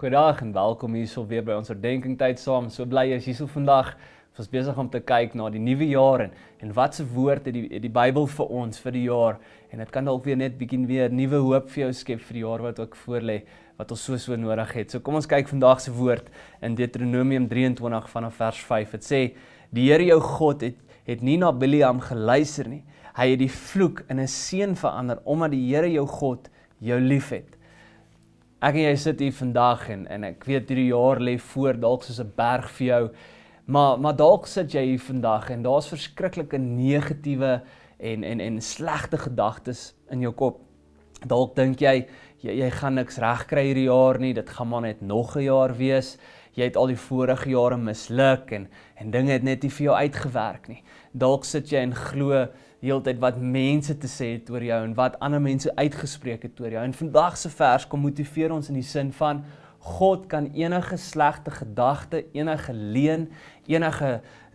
Goeiedag en welkom hierso weer by ons herdenkingtyd saam. So bly is hierso vandag. Ons is besig om te kyk na die nuwe jaar en en wat se woord het die die Bybel vir ons vir die jaar en dit kan dalk weer net bietjie weer nuwe hoop vir jou skep vir die jaar wat ook voorlê wat ons so so nodig het. So kom ons kyk vandag se woord in Deuteronomium 23 vanaf vers 5. Dit sê: "Die Here jou God het het nie na Bilium geluister nie. Hy het die vloek in 'n seën verander omdat die Here jou God jou liefhet." ek en jy sit hier vandag en en ek weet hierdie jaar lê voor dalk soos 'n berg vir jou. Maar maar dalk sit jy hier vandag en daar's verskriklike negatiewe en en en slegte gedagtes in jou kop. Dalk dink jy, jy jy gaan niks regkry hierdie jaar nie. Dit gaan maar net nog 'n jaar wees jy het al die vorige jare misluk en en dinge het net nie vir jou uitgewerk nie. Dalk sit jy en glo heeltyd wat mense te sê het oor jou en wat ander mense uitgespreek het oor jou. En vandag se vers kom motiveer ons in die sin van God kan enige slegte gedagte, enige leuen, enige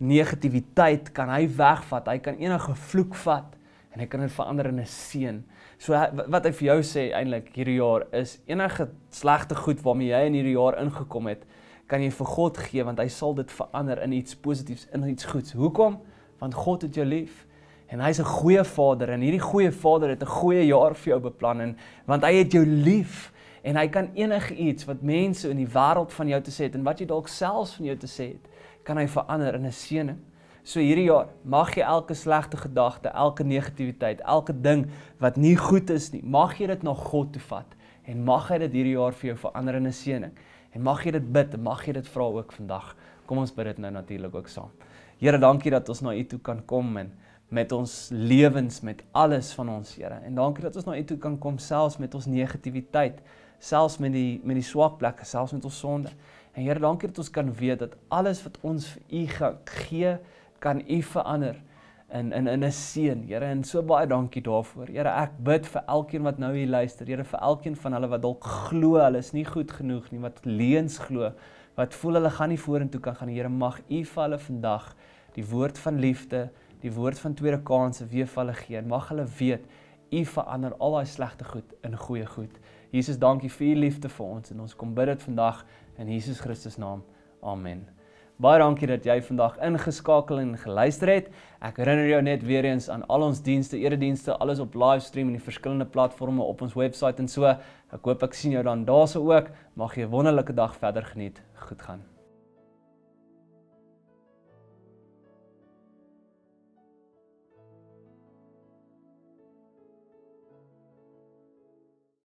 negativiteit kan hy wegvat. Hy kan enige vloek vat en hy kan dit verander in 'n seën. So wat ek vir jou sê eintlik hierdie jaar is enige slegte goed waarmee jy in hierdie jaar ingekom het, kan jy vir God gee want hy sal dit verander in iets positiefs, in iets goeds. Hoekom? Want God het jou lief en hy's 'n goeie Vader en hierdie goeie Vader het 'n goeie jaar vir jou beplan en want hy het jou lief en hy kan enigiets wat mense in die wêreld van jou te sê het en wat jy dalk selfs van jou te sê het, kan hy verander in 'n seëning. So hierdie jaar mag jy elke slegte gedagte, elke negativiteit, elke ding wat nie goed is nie, mag jy dit na God toe vat en mag hy dit hierdie jaar vir jou verander in 'n seëning. En mag jy dit bid, mag jy dit vra ook vandag. Kom ons bid dit nou natuurlik ook saam. Here, dankie dat ons na U toe kan kom en met ons lewens, met alles van ons, Here. En dankie dat ons na U toe kan kom selfs met ons negativiteit, selfs met die met die swak plekke, selfs met ons sonde. En Here, dankie dat ons kan weet dat alles wat ons vir U gee, kan U verander in in in 'n seën, Here, en so baie dankie daarvoor. Here, ek bid vir elkeen wat nou hier luister, Here, vir elkeen van hulle wat dalk glo hulle is nie goed genoeg nie, wat leuns glo, wat voel hulle gaan nie vorentoe kan gaan. Here, mag U vir hulle vandag die woord van liefde, die woord van tweede kans weer vir hulle gee. Mag hulle weet U verander al daai slegte goed in goeie goed. Jesus, dankie vir U liefde vir ons en ons kom bid dit vandag in Jesus Christus naam. Amen. Baie dankie dat jy vandag ingeskakel en geluister het. Ek herinner jou net weer eens aan al ons dienste, eredienste, alles op livestream en die verskillende platforms op ons webwerf en so. Ek hoop ek sien jou dan daarse ook. Mag jy 'n wonderlike dag verder geniet. Goed gaan.